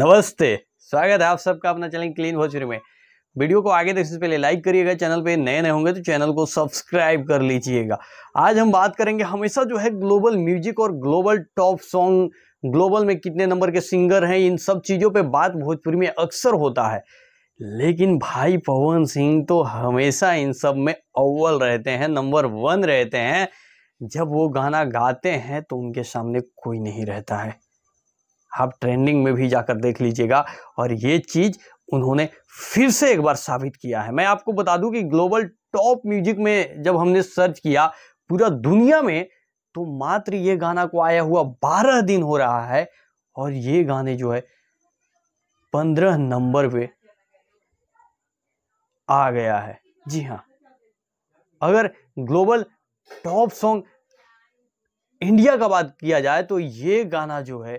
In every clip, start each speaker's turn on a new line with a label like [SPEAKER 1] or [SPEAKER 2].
[SPEAKER 1] नमस्ते स्वागत है आप सबका अपना चैनल क्लीन भोजपुरी में वीडियो को आगे देखने से पहले लाइक करिएगा चैनल पे नए नए होंगे तो चैनल को सब्सक्राइब कर लीजिएगा आज हम बात करेंगे हमेशा जो है ग्लोबल म्यूजिक और ग्लोबल टॉप सॉन्ग ग्लोबल में कितने नंबर के सिंगर हैं इन सब चीज़ों पे बात भोजपुरी में अक्सर होता है लेकिन भाई पवन सिंह तो हमेशा इन सब में अव्वल रहते हैं नंबर वन रहते हैं जब वो गाना गाते हैं तो उनके सामने कोई नहीं रहता है आप ट्रेंडिंग में भी जाकर देख लीजिएगा और ये चीज़ उन्होंने फिर से एक बार साबित किया है मैं आपको बता दूं कि ग्लोबल टॉप म्यूजिक में जब हमने सर्च किया पूरा दुनिया में तो मात्र ये गाना को आया हुआ बारह दिन हो रहा है और ये गाने जो है पंद्रह नंबर पे आ गया है जी हाँ अगर ग्लोबल टॉप सॉन्ग इंडिया का बात किया जाए तो ये गाना जो है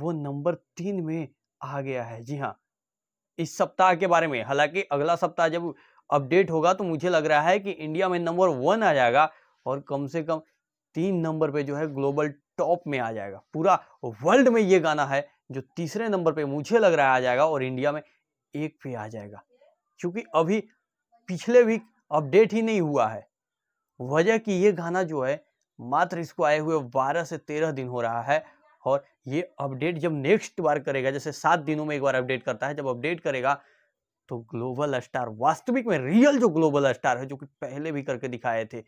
[SPEAKER 1] वो नंबर तीन में आ गया है जी हाँ इस सप्ताह के बारे में हालांकि अगला सप्ताह जब अपडेट होगा तो मुझे लग रहा है कि इंडिया में नंबर वन आ जाएगा और कम से कम तीन नंबर पे जो है ग्लोबल टॉप में आ जाएगा पूरा वर्ल्ड में ये गाना है जो तीसरे नंबर पे मुझे लग रहा है आ जाएगा और इंडिया में एक पे आ जाएगा क्योंकि अभी पिछले वीक अपडेट ही नहीं हुआ है वजह कि ये गाना जो है मात्र इसको आए हुए बारह से तेरह दिन हो रहा है और ये अपडेट जब नेक्स्ट बार करेगा जैसे सात दिनों में एक बार अपडेट करता है जब अपडेट करेगा तो ग्लोबल स्टार वास्तविक में रियल जो ग्लोबल स्टार है जो कि पहले भी करके दिखाए थे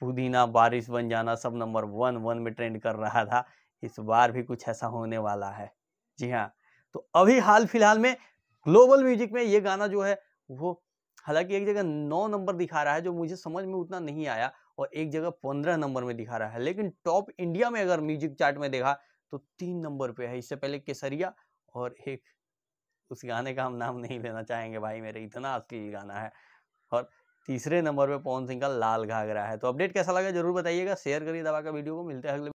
[SPEAKER 1] पुदीना बारिश बन जाना सब नंबर वन वन में ट्रेंड कर रहा था इस बार भी कुछ ऐसा होने वाला है जी हाँ तो अभी हाल फिलहाल में ग्लोबल म्यूजिक में ये गाना जो है वो हालांकि एक जगह नौ नंबर दिखा रहा है जो मुझे समझ में उतना नहीं आया और एक जगह पंद्रह नंबर में दिखा रहा है लेकिन टॉप इंडिया में अगर म्यूजिक चार्ट में देखा तो तीन नंबर पे है इससे पहले केसरिया और एक उस गाने का हम नाम नहीं लेना चाहेंगे भाई मेरे इतना अश्लील गाना है और तीसरे नंबर पे पवन सिंह का लाल घाघरा है तो अपडेट कैसा लगा जरूर बताइएगा शेयर करिए दबा का वीडियो को मिलते हैं अगले